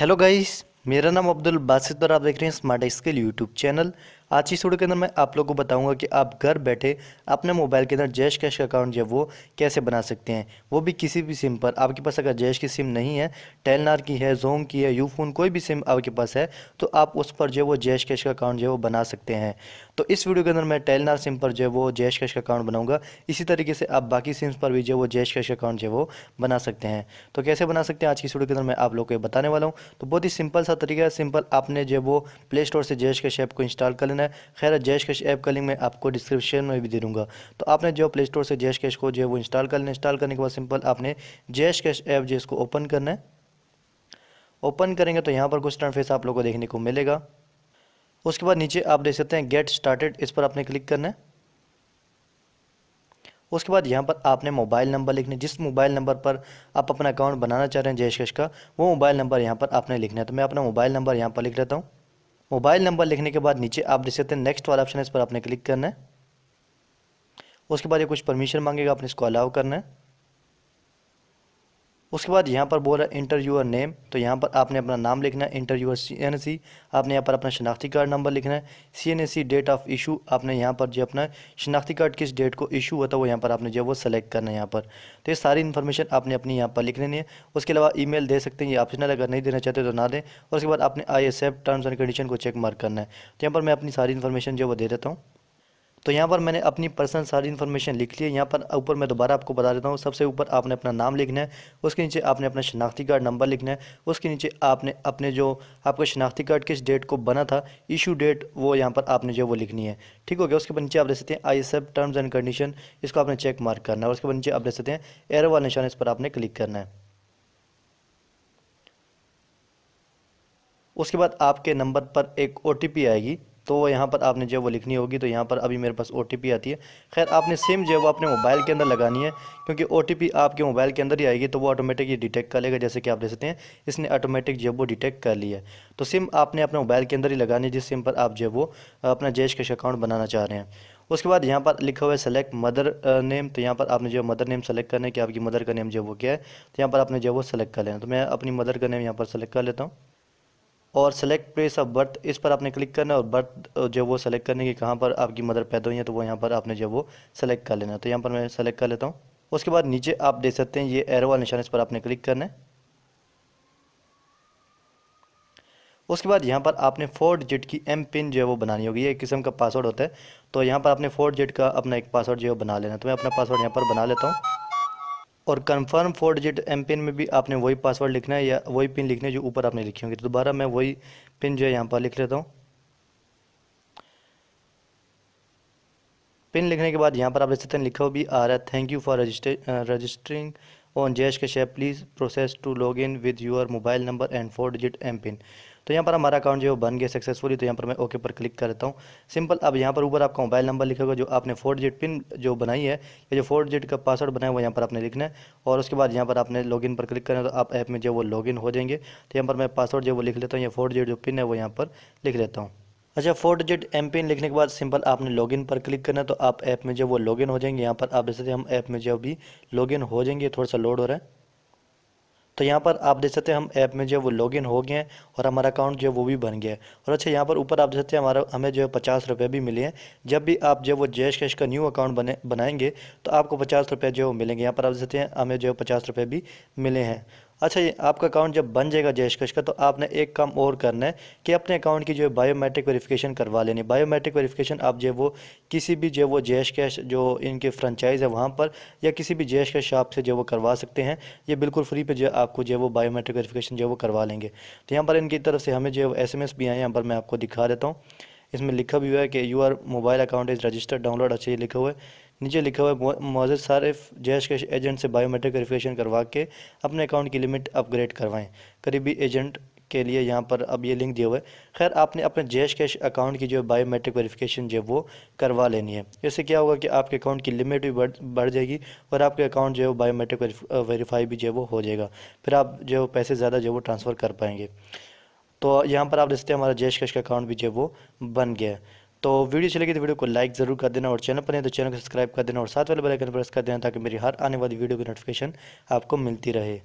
hello guys मेरा नाम अब्दुल बासित और आप देख रहे हैं स्मार्ट स्किल यूट्यूब चैनल आज की वीडियो के अंदर मैं आप लोगों को बताऊंगा कि आप घर बैठे अपने मोबाइल के अंदर जैश कैश अकाउंट जो वो कैसे बना सकते हैं वो भी किसी भी सिम पर आपके पास अगर जैश की सिम नहीं है टेलनार की है जोम की है यूफोन कोई भी सिम आपके पास है तो आप उस पर जो वो जैश कैश का अकाउंट जो है वो बना सकते हैं तो इस वीडियो के अंदर मैं टेलनार सिम पर जो वो जैश कैश का अकाउंट बनाऊँगा इसी तरीके से आप बाकी सिम्स पर भी जो वो जैश कैश अकाउंट जो वो बना सकते हैं तो कैसे बना सकते हैं आज की वीडियो के अंदर मैं आप लोग को बताने वाला हूँ तो बहुत ही सिंपल सा तरीका है सिंपल आपने जो वो प्ले स्टोर से जैश कैश ऐप को इंस्टॉल कर ऑप्शन है खैर जैश कैश ऐप का लिंक मैं आपको डिस्क्रिप्शन में भी दे दूँगा तो आपने जो प्ले स्टोर से जैश कैश को जो है वो इंस्टॉल कर लें इंस्टॉल करने के बाद सिंपल आपने जैश कैश ऐप जो इसको ओपन करना है ओपन करेंगे तो यहाँ पर कुछ टर्न फेस आप लोग को देखने को मिलेगा उसके बाद नीचे आप देख सकते हैं गेट स्टार्टेड इस पर आपने क्लिक करना है उसके बाद यहाँ पर आपने मोबाइल नंबर लिखने जिस मोबाइल नंबर पर आप अपना अकाउंट बनाना चाह रहे हैं जयशकश का वो मोबाइल नंबर यहाँ पर आपने लिखना है तो मैं अपना मोबाइल नंबर यहाँ पर लिख लेता हूँ मोबाइल नंबर लिखने के बाद नीचे आप देख सकते हैं नेक्स्ट वाला ऑप्शन है इस पर आपने क्लिक करना है उसके बाद ये कुछ परमिशन मांगेगा आपने इसको अलाउ करना है उसके बाद यहाँ पर बोल रहा है इंटर नेम तो यहाँ पर आपने अपना नाम लिखना है इंटर सी एन सी आपने यहाँ पर अपना शनाख्ती कार्ड नंबर लिखना है C N C date of issue आपने यहाँ पर जो अपना शनाख्ती कार्ड किस डेट को इशू होता है वो यहाँ पर आपने जो है वो सेलेक्ट करना है यहाँ पर तो ये सारी इन्फॉर्मेशन आपने अपनी यहाँ पर लिख लेनी है उसके अलावा ई मेल दे सकते हैं ये ऑप्शनल अगर नहीं देना चाहते तो ना दें और उसके बाद आपने I F terms and condition को चेक मार्क करना है तो यहाँ पर मैं अपनी सारी इन्फॉर्मेशन जो वो दे देता हूँ तो यहाँ पर मैंने अपनी पर्सनल सारी इन्फॉर्मेशन लिख ली है यहाँ पर ऊपर मैं दोबारा आपको बता देता हूँ सबसे ऊपर आपने अपना नाम लिखना है उसके नीचे आपने अपना शनाख्ती कार्ड नंबर लिखना है उसके नीचे आपने अपने जो आपका शनाख्ती कार्ड किस डेट को बना था इशू डेट वो यहाँ पर आपने जो वो लिखनी है ठीक हो गया उसके नीचे आप देख सकते हैं आई टर्म्स एंड कंडीशन इसको आपने चेक मार्क करना है उसके नीचे आप देख सकते हैं एरो वाले निशान इस पर आपने क्लिक करना है उसके बाद आपके नंबर पर एक ओ आएगी तो यहाँ पर आपने जो वो लिखनी होगी तो यहाँ पर अभी मेरे पास ओ आती है खैर आपने सिम जो है वो अपने मोबाइल के अंदर लगानी है क्योंकि ओ आपके मोबाइल के अंदर ही आएगी तो वो ऑटोमेटिक ये डिटेक्ट कर लेगा जैसे कि आप देख सकते हैं इसने ऑटोमेटिक जो वो डिटेक्ट कर लिया है तो सिम आपने अपने मोबाइल के अंदर ही लगानी है जिस सिम पर आप जो वो अपना जैश कैश अकाउंट बनाना चाह रहे हैं उसके बाद यहाँ पर लिखा हुआ है सेलेक्ट मदर नेम तो यहाँ पर आपने जो मदर नेम सेलेक्ट करना है कि आपकी मदर का नेम जो वो क्या है तो यहाँ पर आपने जो वो सेलेक्ट कर लेना तो मैं अपनी मदर का नेम यहाँ पर सेलेक्ट कर लेता हूँ और सेलेक्ट प्लेस ऑफ बर्थ इस पर आपने क्लिक करना है और बर्थ जो वो सेलेक्ट करने की कहाँ पर आपकी मदर पैदा हुई है तो वो यहाँ पर आपने जो वो सेलेक्ट कर लेना तो यहाँ पर मैं सेलेक्ट कर लेता हूँ उसके बाद नीचे आप देख सकते हैं ये एरो वाला निशान इस पर आपने क्लिक करना है उसके बाद यहाँ पर आपने फोर डिजिट की एम पिन जो है वो बनानी होगी ये एक किस्म का पासवर्ड होता है तो यहाँ पर आपने फोर डिजिट का अपना एक पासवर्ड जो है बना लेना तो मैं अपना पासवर्ड यहाँ पर बना लेता हूँ और confirm four digit M pin में भी आपने वही पासवर्ड लिखना है या वही पिन लिखना है जो ऊपर आपने लिखी होगी तो दोबारा मैं वही पिन जो है यहाँ पर लिख लेता हूँ पिन लिखने के बाद यहाँ पर आप लिख सकते हैं लिखा भी आ रहा है thank you for register registering on JazzCash please process to log in with your mobile number and four digit M pin तो यहाँ पर हमारा अकाउंट जो बन गया सक्सेसफुली तो यहाँ पर मैं ओके पर क्लिक करता हूँ सिंपल अब यहाँ पर ऊपर आपका मोबाइल नंबर लिखा जो आपने फोर डिजिट पिन जो बनाई है या जो फोर डिजिट का पासवर्ड बनाया वो यहाँ पर आपने लिखना है और उसके बाद यहाँ पर आपने लॉगिन पर क्लिक करना है तो आप ऐप में जो वो लॉगिन हो जाएंगे तो यहाँ पर मैं पासवर्ड जो वो लिख लेता हूँ या फोर डिजिट जो पिन है वो यहाँ पर लिख लेता हूँ अच्छा फोर डिजिट एम पिन लिखने के बाद सिंपल आपने लॉगिन पर क्लिक करना तो आप ऐप में जो वो लॉगिन हो जाएंगे यहाँ पर आप देख सकते हैं हम ऐप में जो अभी लॉगिन हो जाएंगे थोड़ा सा लोड हो रहा है तो यहाँ पर आप देख सकते हैं हम ऐप में जो वो लॉगिन हो गए हैं और हमारा अकाउंट जो वो भी बन गया है और अच्छा यहाँ पर ऊपर आप देख सकते हैं हमारा हमें जो है पचास रुपये भी मिले हैं जब भी आप जो वो जैश कैश का न्यू अकाउंट बने बनाएंगे तो आपको पचास रुपये जो मिलेंगे यहाँ पर आप देख सकते हैं हमें जो है पचास रुपये भी मिले हैं अच्छा ये आपका अकाउंट जब बन जाएगा जयशकश का तो आपने एक काम और करना है कि अपने अकाउंट की जो है बायोमेट्रिक वेरिफिकेशन करवा लेनी बायोमेट्रिक वेरिफिकेशन आप जो वो किसी भी जो वो वो जयशकश जो इनके फ्रेंचाइज है वहाँ पर या किसी भी जयशकश शॉप से जो वो करवा सकते हैं ये बिल्कुल फ्री पर जो आपको जो वो बायोमेट्रिक वेरीफिकेशन जो है वो करवा लेंगे तो यहाँ पर इनकी तरफ से हमें जो है एस एम एस भी आए यहाँ पर मैं आपको दिखा देता हूँ इसमें लिखा भी हुआ है कि your mobile account is registered download अच्छे लिखा हुआ है नीचे लिखा हुआ है मोजर सारे जैश के एजेंट से बायोमेट्रिक वेरिफिकेशन करवा के अपने अकाउंट की लिमिट अपग्रेड करवाएं करीबी एजेंट के लिए यहाँ पर अब ये लिंक दिया हुआ है खैर आपने अपने जैश कैश अकाउंट की जो बायोमेट्रिक वेरिफिकेशन जो है वो करवा लेनी है इससे क्या होगा कि आपके अकाउंट की लिमिट भी बढ़ बढ़ जाएगी और आपके अकाउंट जो है वो बायोमेट्रिक वेरीफाई भी जो है वो हो जाएगा फिर आप जो पैसे ज़्यादा जो वो ट्रांसफ़र कर पाएंगे तो यहाँ पर आप देखते हैं हमारा जैश कैश का अकाउंट भी जो है वो बन गया है तो वीडियो चलेगी तो वीडियो को लाइक ज़रूर कर देना और चैनल पर नहीं तो चैनल को सब्सक्राइब कर देना और साथ वाले बेल आइकन प्रेस कर देना ताकि मेरी हर आने वाली वीडियो की नोटिफिकेशन आपको मिलती रहे